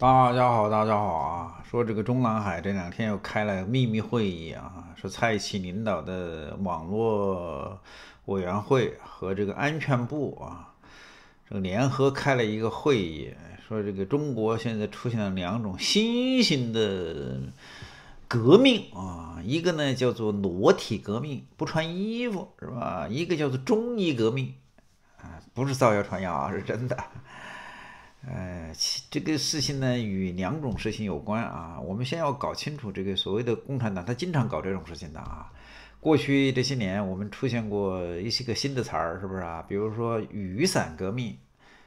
大家好，大家好啊！说这个中南海这两天又开了秘密会议啊，说蔡奇领导的网络委员会和这个安全部啊，这个联合开了一个会议，说这个中国现在出现了两种新型的革命啊，一个呢叫做裸体革命，不穿衣服是吧？一个叫做中医革命啊，不是造谣传谣啊，是真的。呃，这个事情呢，与两种事情有关啊。我们先要搞清楚这个所谓的共产党，他经常搞这种事情的啊。过去这些年，我们出现过一些个新的词儿，是不是啊？比如说“雨伞革命”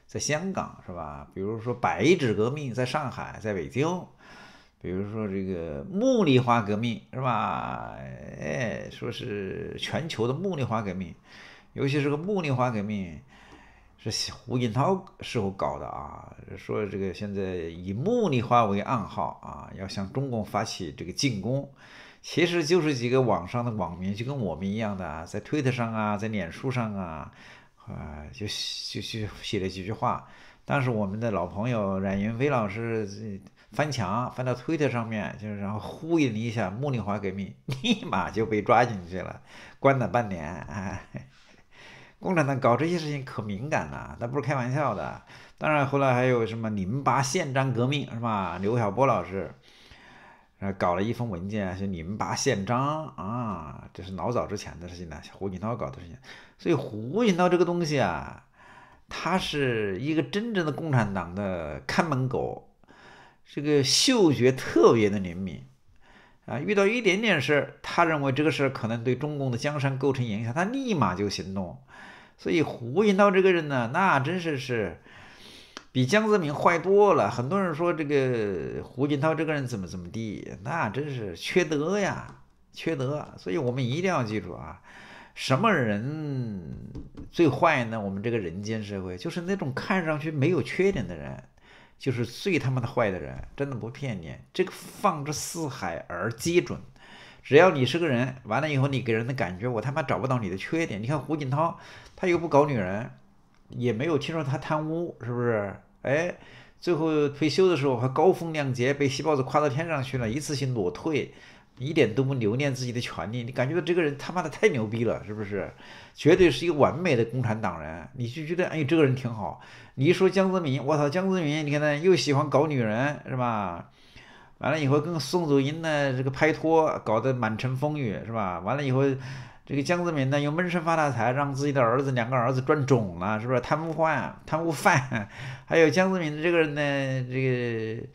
在香港，是吧？比如说“白纸革命”在上海、在北京。比如说这个“茉莉花革命”，是吧？哎，说是全球的茉莉花革命，尤其是个茉莉花革命。是胡锦涛时候搞的啊，说这个现在以茉莉花为暗号啊，要向中共发起这个进攻，其实就是几个网上的网民就跟我们一样的，在推特上啊，在脸书上啊，啊就就就写了几句话，当时我们的老朋友冉云飞老师翻墙翻到推特上面，就是然后呼应了一下茉莉花革命，立马就被抓进去了，关了半年。共产党搞这些事情可敏感了，那不是开玩笑的。当然后来还有什么《宁巴宪章》革命是吧？刘晓波老师，啊，搞了一封文件叫《宁巴宪章》啊，这是老早之前的事情了，胡锦涛搞的事情。所以胡锦涛这个东西啊，他是一个真正的共产党的看门狗，这个嗅觉特别的灵敏啊，遇到一点点事，他认为这个事可能对中共的江山构成影响，他立马就行动。所以胡锦涛这个人呢，那真是是比江泽民坏多了。很多人说这个胡锦涛这个人怎么怎么地，那真是缺德呀，缺德。所以我们一定要记住啊，什么人最坏呢？我们这个人间社会就是那种看上去没有缺点的人，就是最他妈的坏的人。真的不骗你，这个放之四海而皆准。只要你是个人，完了以后你给人的感觉，我他妈找不到你的缺点。你看胡锦涛，他又不搞女人，也没有听说他贪污，是不是？哎，最后退休的时候还高风亮节，被细胞子夸到天上去了，一次性裸退，一点都不留恋自己的权利，你感觉到这个人他妈的太牛逼了，是不是？绝对是一个完美的共产党人，你就觉得哎，这个人挺好。你一说江泽民，我操，江泽民，你看他又喜欢搞女人，是吧？完了以后，跟宋祖英呢这个拍拖，搞得满城风雨，是吧？完了以后，这个江泽民呢又闷声发大财，让自己的儿子两个儿子赚肿了，是不是？贪污犯，贪污犯。还有江泽民这个人呢，这个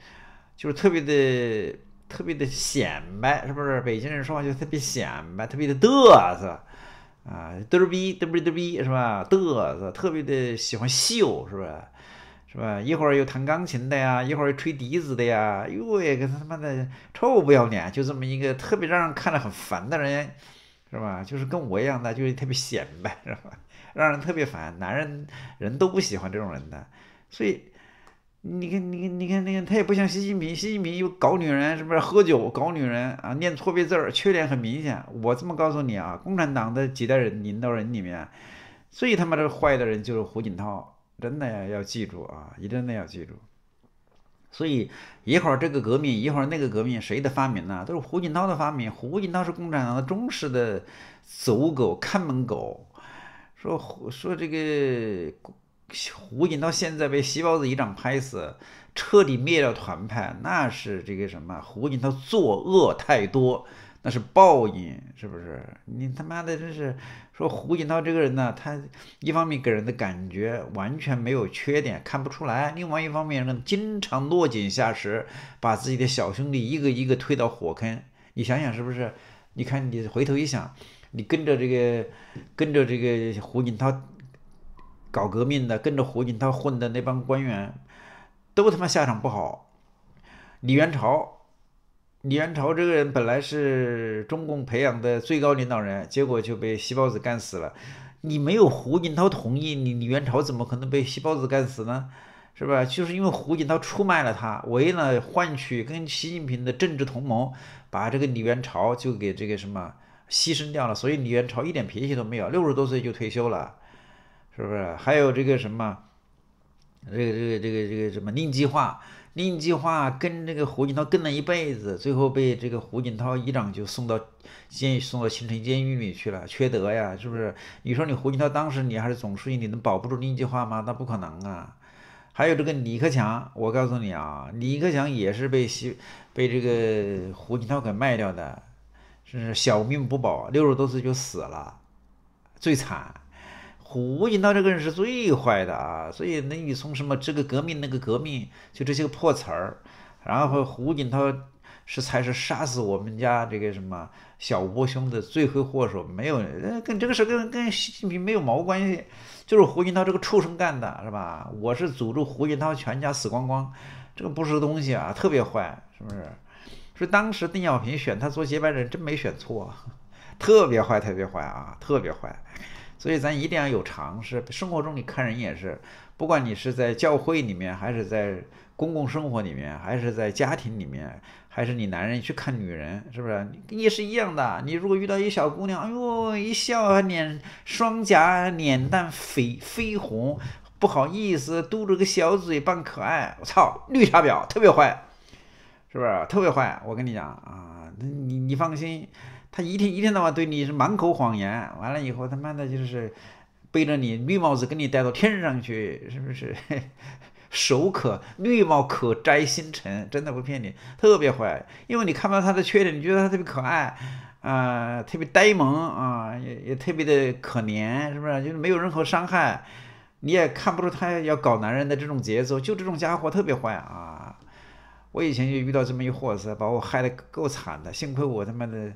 就是特别的、特别的显摆，是不是？北京人说话就特别显摆，特别的嘚瑟啊，嘚逼，嘚逼，嘚逼，是吧？嘚瑟，特别的喜欢秀，是不是？是吧？一会儿又弹钢琴的呀，一会儿又吹笛子的呀，哟，也他他妈的臭不要脸，就这么一个特别让人看着很烦的人，是吧？就是跟我一样的，就是特别显摆，是吧？让人特别烦，男人人都不喜欢这种人的。所以，你看，你看，你看那个他也不像习近平，习近平又搞女人，是不是喝酒搞女人啊？念错别字儿，缺点很明显。我这么告诉你啊，共产党的几代人领导人里面，最他妈的坏的人就是胡锦涛。真的呀，要记住啊，一定的要记住。所以一会儿这个革命，一会儿那个革命，谁的发明呢？都是胡锦涛的发明。胡锦涛是共产党的忠实的走狗、看门狗。说说这个胡锦涛现在被习包子一掌拍死，彻底灭掉团派，那是这个什么？胡锦涛作恶太多。那是报应，是不是？你他妈的真是说胡锦涛这个人呢，他一方面给人的感觉完全没有缺点，看不出来；另外一方面呢，经常落井下石，把自己的小兄弟一个一个推到火坑。你想想是不是？你看，你回头一想，你跟着这个跟着这个胡锦涛搞革命的，跟着胡锦涛混的那帮官员，都他妈下场不好。李元朝。李元朝这个人本来是中共培养的最高领导人，结果就被西包子干死了。你没有胡锦涛同意，你李元朝怎么可能被西包子干死呢？是吧？就是因为胡锦涛出卖了他，为了换取跟习近平的政治同盟，把这个李元朝就给这个什么牺牲掉了。所以李元朝一点脾气都没有，六十多岁就退休了，是不是？还有这个什么？这个这个这个这个什么令计划，令计划跟这个胡锦涛跟了一辈子，最后被这个胡锦涛一掌就送到监狱送到新城监狱里去了，缺德呀，是不是？你说你胡锦涛当时你还是总书记，你能保不住令计划吗？那不可能啊！还有这个李克强，我告诉你啊，李克强也是被西被这个胡锦涛给卖掉的，是小命不保，六十多岁就死了，最惨。胡锦涛这个人是最坏的啊，所以那你从什么这个革命那个革命，就这些个破词儿，然后胡锦涛是才是杀死我们家这个什么小波兄的罪魁祸首，没有，跟这个事跟跟习近平没有毛关系，就是胡锦涛这个畜生干的，是吧？我是诅咒胡锦涛全家死光光，这个不是东西啊，特别坏，是不是？所以当时邓小平选他做接班人，真没选错，特别坏，特别坏啊，特别坏。所以咱一定要有常识。生活中你看人也是，不管你是在教会里面，还是在公共生活里面，还是在家庭里面，还是你男人去看女人，是不是也是一样的？你如果遇到一小姑娘，哎呦，一笑啊，脸双颊脸蛋绯绯红，不好意思嘟着个小嘴扮可爱，我操，绿茶婊，特别坏，是不是？特别坏。我跟你讲啊，你你放心。他一天一天到晚对你是满口谎言，完了以后他妈的就是背着你绿帽子给你戴到天上去，是不是？手可绿帽可摘星辰，真的会骗你，特别坏。因为你看不到他的缺点，你觉得他特别可爱啊，特别呆萌啊，也也特别的可怜，是不是？就是没有任何伤害，你也看不出他要搞男人的这种节奏，就这种家伙特别坏啊！我以前就遇到这么一货色，把我害得够惨的，幸亏我他妈的。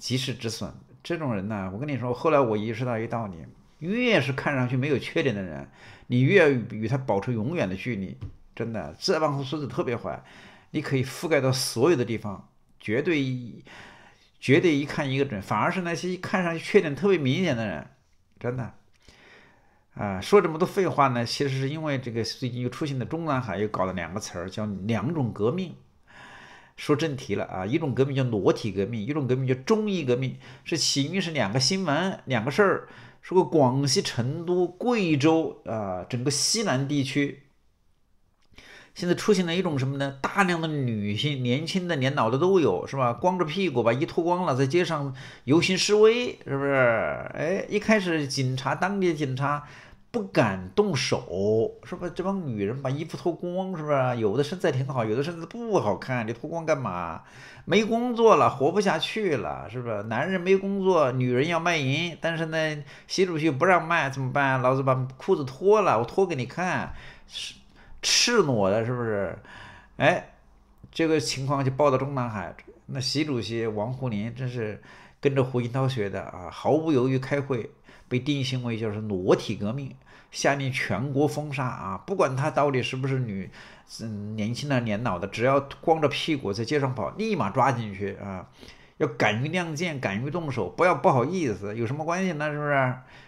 及时止损，这种人呢，我跟你说，后来我意识到一个道理：越是看上去没有缺点的人，你越要与他保持永远的距离。真的，这帮孙子特别坏，你可以覆盖到所有的地方，绝对绝对一看一个准。反而是那些看上去缺点特别明显的人，真的。啊，说这么多废话呢，其实是因为这个最近又出现了中南海，又搞了两个词儿，叫两种革命。说正题了啊，一种革命叫裸体革命，一种革命叫中医革命，是起因是两个新闻，两个事儿。说个广西、成都、贵州啊，整个西南地区，现在出现了一种什么呢？大量的女性，年轻的、年老的都有，是吧？光着屁股把衣脱光了，在街上游行示威，是不是？哎，一开始警察，当地的警察。不敢动手，是不？这帮女人把衣服脱光，是不是？有的身材挺好，有的身材不好看，你脱光干嘛？没工作了，活不下去了，是不是？男人没工作，女人要卖淫，但是呢，习主席不让卖，怎么办？老子把裤子脱了，我脱给你看，是赤裸的，是不是？哎，这个情况就报到中南海，那习主席、王沪宁真是跟着胡锦涛学的啊，毫不犹豫开会。被定性为就是裸体革命，下面全国封杀啊！不管他到底是不是女，是年轻的年老的，只要光着屁股在街上跑，立马抓进去啊！要敢于亮剑，敢于动手，不要不好意思，有什么关系呢？是不是？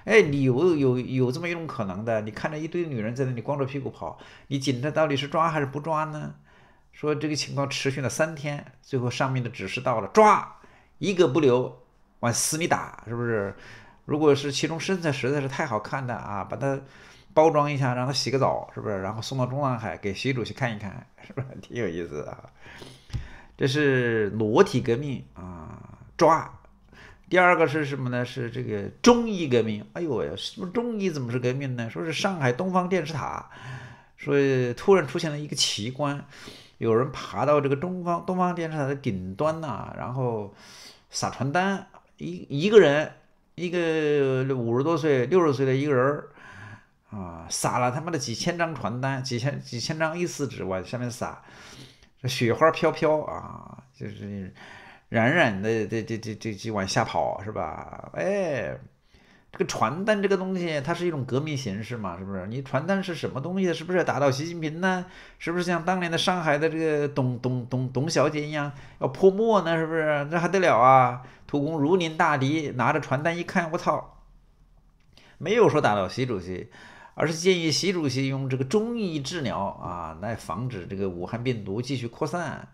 哎，有有有这么一种可能的，你看着一堆女人在那里光着屁股跑，你警察到底是抓还是不抓呢？说这个情况持续了三天，最后上面的指示到了，抓一个不留，往死里打，是不是？如果是其中身材实在是太好看的啊，把它包装一下，让他洗个澡，是不是？然后送到中南海给习主席看一看，是不是挺有意思啊？这是裸体革命啊，抓。第二个是什么呢？是这个中医革命。哎呦喂，什么中医怎么是革命呢？说是上海东方电视塔，说突然出现了一个奇观，有人爬到这个东方东方电视塔的顶端呐，然后撒传单，一一个人。一个五十多岁、六十岁的一个人儿啊，撒了他妈的几千张传单，几千几千张 A 四纸往下面撒，这雪花飘飘啊，就是冉冉的，这这这这这往下跑是吧？哎，这个传单这个东西，它是一种革命形式嘛，是不是？你传单是什么东西？是不是要打倒习近平呢？是不是像当年的上海的这个董董董董小姐一样要泼墨呢？是不是？那还得了啊？蒲公如临大敌，拿着传单一看，我操，没有说打倒习主席，而是建议习主席用这个中医治疗啊，来防止这个武汉病毒继续扩散。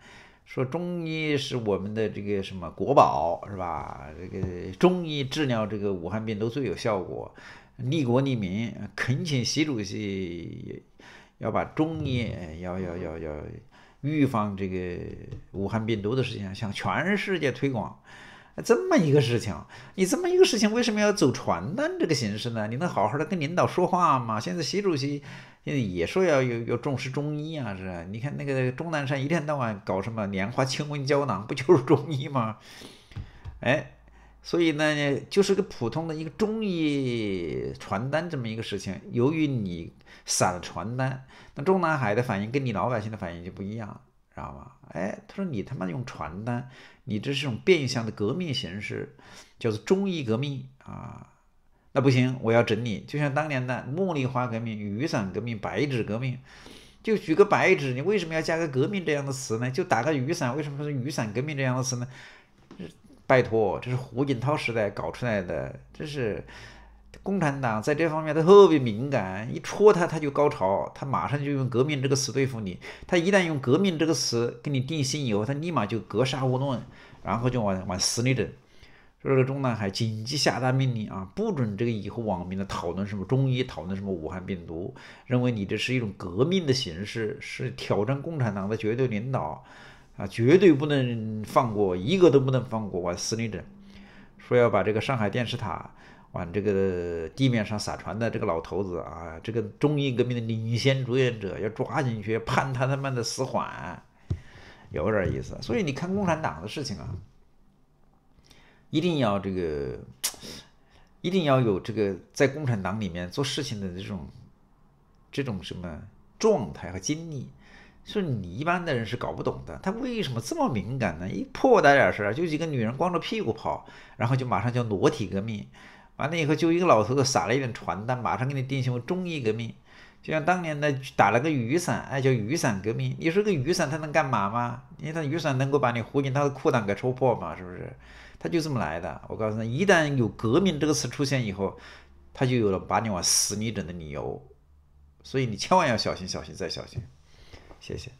说中医是我们的这个什么国宝，是吧？这个中医治疗这个武汉病毒最有效果，利国利民。恳请习主席要把中医要要要要预防这个武汉病毒的事情向全世界推广。这么一个事情，你这么一个事情为什么要走传单这个形式呢？你能好好的跟领导说话吗？现在习主席现在也说要有要重视中医啊，是你看那个钟南山一天到晚搞什么莲花清瘟胶囊，不就是中医吗？哎，所以呢，就是个普通的一个中医传单这么一个事情，由于你撒了传单，那中南海的反应跟你老百姓的反应就不一样。知道吗？哎，他说你他妈用传单，你这是种变相的革命形式，叫做中医革命啊！那不行，我要整你。就像当年的茉莉花革命、雨伞革命、白纸革命，就举个白纸，你为什么要加个革命这样的词呢？就打个雨伞，为什么是雨伞革命这样的词呢？拜托，这是胡锦涛时代搞出来的，这是。共产党在这方面他特别敏感，一戳他他就高潮，他马上就用“革命”这个词对付你。他一旦用“革命”这个词跟你定性以后，他立马就格杀勿论，然后就往往死里整。所以，中南海紧急下达命令啊，不准这个以后网民的讨论什么中医，讨论什么武汉病毒，认为你这是一种革命的形式，是挑战共产党的绝对领导啊，绝对不能放过一个都不能放过，往死里整。说要把这个上海电视塔。往这个地面上撒船的这个老头子啊，这个中医革命的领先主演者要抓进去判他他妈的死缓，有点意思。所以你看共产党的事情啊，一定要这个，一定要有这个在共产党里面做事情的这种这种什么状态和经历，是你一般的人是搞不懂的。他为什么这么敏感呢？一破大点事儿，就几个女人光着屁股跑，然后就马上叫裸体革命。完了以后，就一个老头子撒了一点传单，马上给你定性为中医革命，就像当年的打了个雨伞，哎，叫雨伞革命。你说个雨伞它能干嘛吗？你看雨伞能够把你胡锦涛的裤裆给戳破吗？是不是？它就这么来的。我告诉你，一旦有“革命”这个词出现以后，它就有了把你往死里整的理由，所以你千万要小心、小心再小心。谢谢。